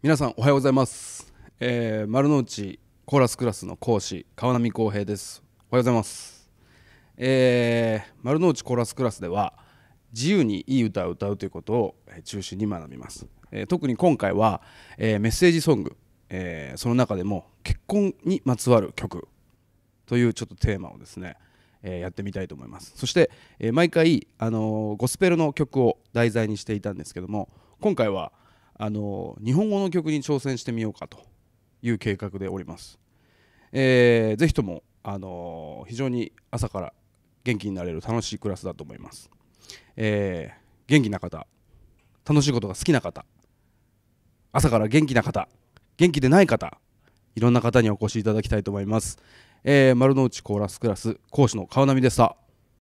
皆さんおはようございます、えー、丸の内コーラスクラスの講師川波光平ですおはようございます、えー、丸の内コーラスクラスでは自由にいい歌を歌うということを中心に学びます、えー、特に今回は、えー、メッセージソング、えー、その中でも結婚にまつわる曲というちょっとテーマをですね、えー、やってみたいと思いますそして、えー、毎回、あのー、ゴスペルの曲を題材にしていたんですけども今回はあの日本語の曲に挑戦してみようかという計画でおります。えー、ぜひとも、あの非常に朝から元気になれる楽しいクラスだと思います。えー、元気な方、楽しいことが好きな方、朝から元気な方、元気でない方、いろんな方にお越しいただきたいと思います。えー、丸の内コーラスクラス講師の川波でした。